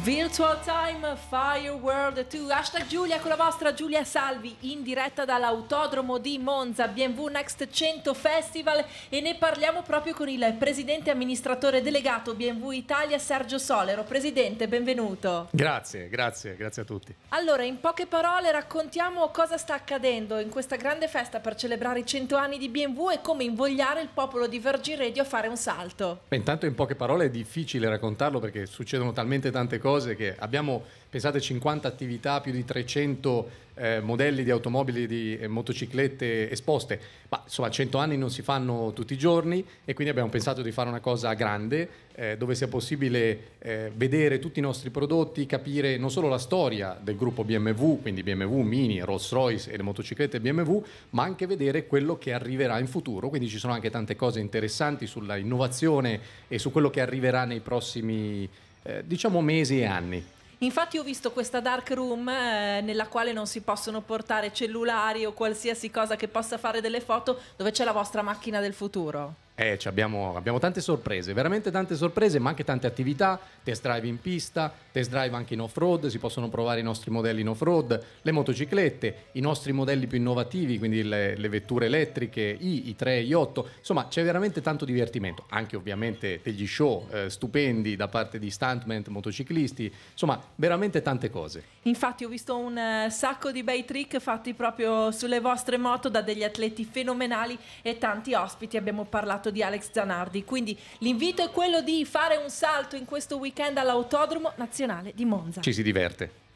Virtual Time Fire World 2 Hashtag Giulia con la vostra Giulia Salvi in diretta dall'autodromo di Monza BMW Next 100 Festival e ne parliamo proprio con il presidente amministratore delegato BMW Italia Sergio Solero Presidente benvenuto Grazie, grazie, grazie a tutti Allora in poche parole raccontiamo cosa sta accadendo in questa grande festa per celebrare i 100 anni di BMW e come invogliare il popolo di Virgin Radio a fare un salto Beh, Intanto in poche parole è difficile raccontarlo perché succedono talmente tante cose cose che abbiamo, pensate, 50 attività, più di 300 eh, modelli di automobili, di eh, motociclette esposte, ma insomma 100 anni non si fanno tutti i giorni e quindi abbiamo pensato di fare una cosa grande eh, dove sia possibile eh, vedere tutti i nostri prodotti, capire non solo la storia del gruppo BMW, quindi BMW, Mini, Rolls Royce e le motociclette BMW, ma anche vedere quello che arriverà in futuro, quindi ci sono anche tante cose interessanti sulla innovazione e su quello che arriverà nei prossimi eh, diciamo mesi e anni. Infatti ho visto questa dark room eh, nella quale non si possono portare cellulari o qualsiasi cosa che possa fare delle foto, dove c'è la vostra macchina del futuro. Eh, abbiamo, abbiamo, tante sorprese, veramente tante sorprese, ma anche tante attività, test drive in pista, test drive anche in off-road, si possono provare i nostri modelli in off-road, le motociclette, i nostri modelli più innovativi, quindi le, le vetture elettriche, i, i3, i 8, insomma c'è veramente tanto divertimento, anche ovviamente degli show eh, stupendi da parte di stuntman, motociclisti, insomma veramente tante cose. Infatti ho visto un eh, sacco di bei trick fatti proprio sulle vostre moto da degli atleti fenomenali e tanti ospiti, abbiamo parlato di Alex Zanardi. Quindi l'invito è quello di fare un salto in questo weekend all'Autodromo Nazionale di Monza. Ci si diverte.